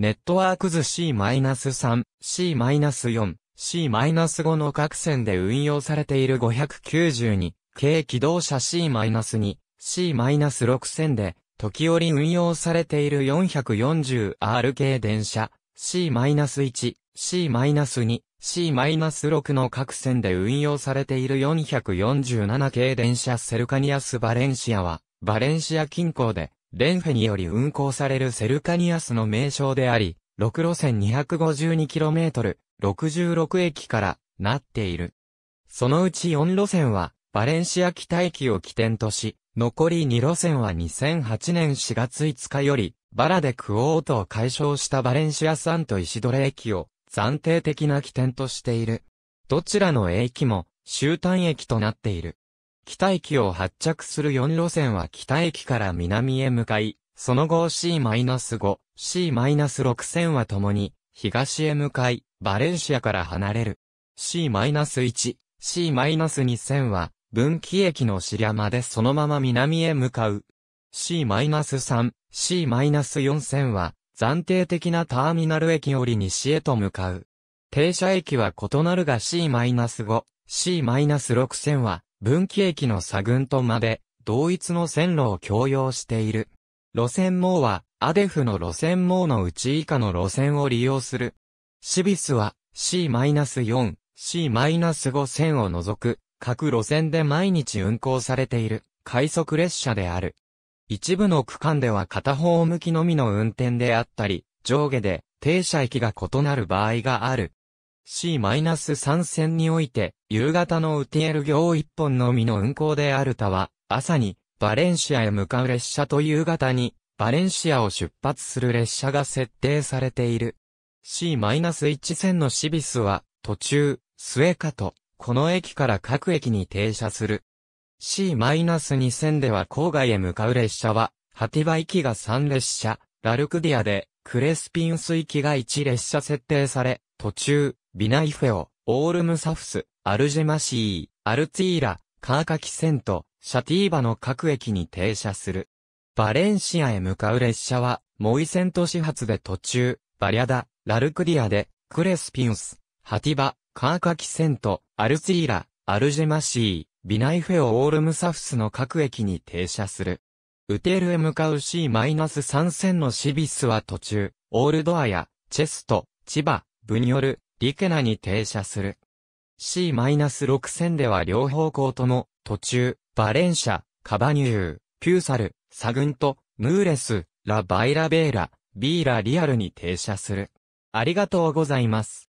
ネットワーク図 C-3、C-4、C-5 の各線で運用されている592、軽機動車 C-2、C-6 線で、時折運用されている 440R 系電車 C-1、C-2、C-6 の各線で運用されている447系電車セルカニアス・バレンシアは、バレンシア近郊で、レンフェにより運行されるセルカニアスの名称であり、6路線 252km、66駅からなっている。そのうち4路線は、バレンシア北駅を起点とし、残り2路線は2008年4月5日より、バラでクオートを解消したバレンシア産と石ドレ駅を暫定的な起点としている。どちらの駅も終端駅となっている。北駅を発着する4路線は北駅から南へ向かい、その後 C-5、C-6 線は共に、東へ向かい、バレンシアから離れる。C-1、C-2 線は、分岐駅の白山でそのまま南へ向かう。C-3、C-4 線は、暫定的なターミナル駅より西へと向かう。停車駅は異なるが C-5、C-6 線は、分岐駅の左軍とまで、同一の線路を共用している。路線網は、アデフの路線網のうち以下の路線を利用する。シビスは、C-4、C-5 線を除く、各路線で毎日運行されている、快速列車である。一部の区間では片方向きのみの運転であったり、上下で停車駅が異なる場合がある。C-3 線において、夕方のウティエル行一本のみの運行であるたは、朝に、バレンシアへ向かう列車と夕方に、バレンシアを出発する列車が設定されている。C-1 線のシビスは、途中、スエカと、この駅から各駅に停車する。C-2 線では郊外へ向かう列車は、ハティバ行きが3列車、ラルクディアで、クレスピンス行きが1列車設定され、途中、ビナイフェオ、オールムサフス、アルジェマシー、アルツィーラ、カーカキセント、シャティーバの各駅に停車する。バレンシアへ向かう列車は、モイセント始発で途中、バリャダ、ラルクディアで、クレスピンス、ハティバ、カーカキセント、アルツィーラ、アルジェマシー、ビナイフェオオールムサフスの各駅に停車する。ウテールへ向かう C-3 線のシビスは途中、オールドアや、チェスト、千葉、ブニョル、リケナに停車する。C-6 線では両方向とも、途中、バレンシャ、カバニュー、ピューサル、サグント、ヌーレス、ラ・バイラベーラ、ビーラ・リアルに停車する。ありがとうございます。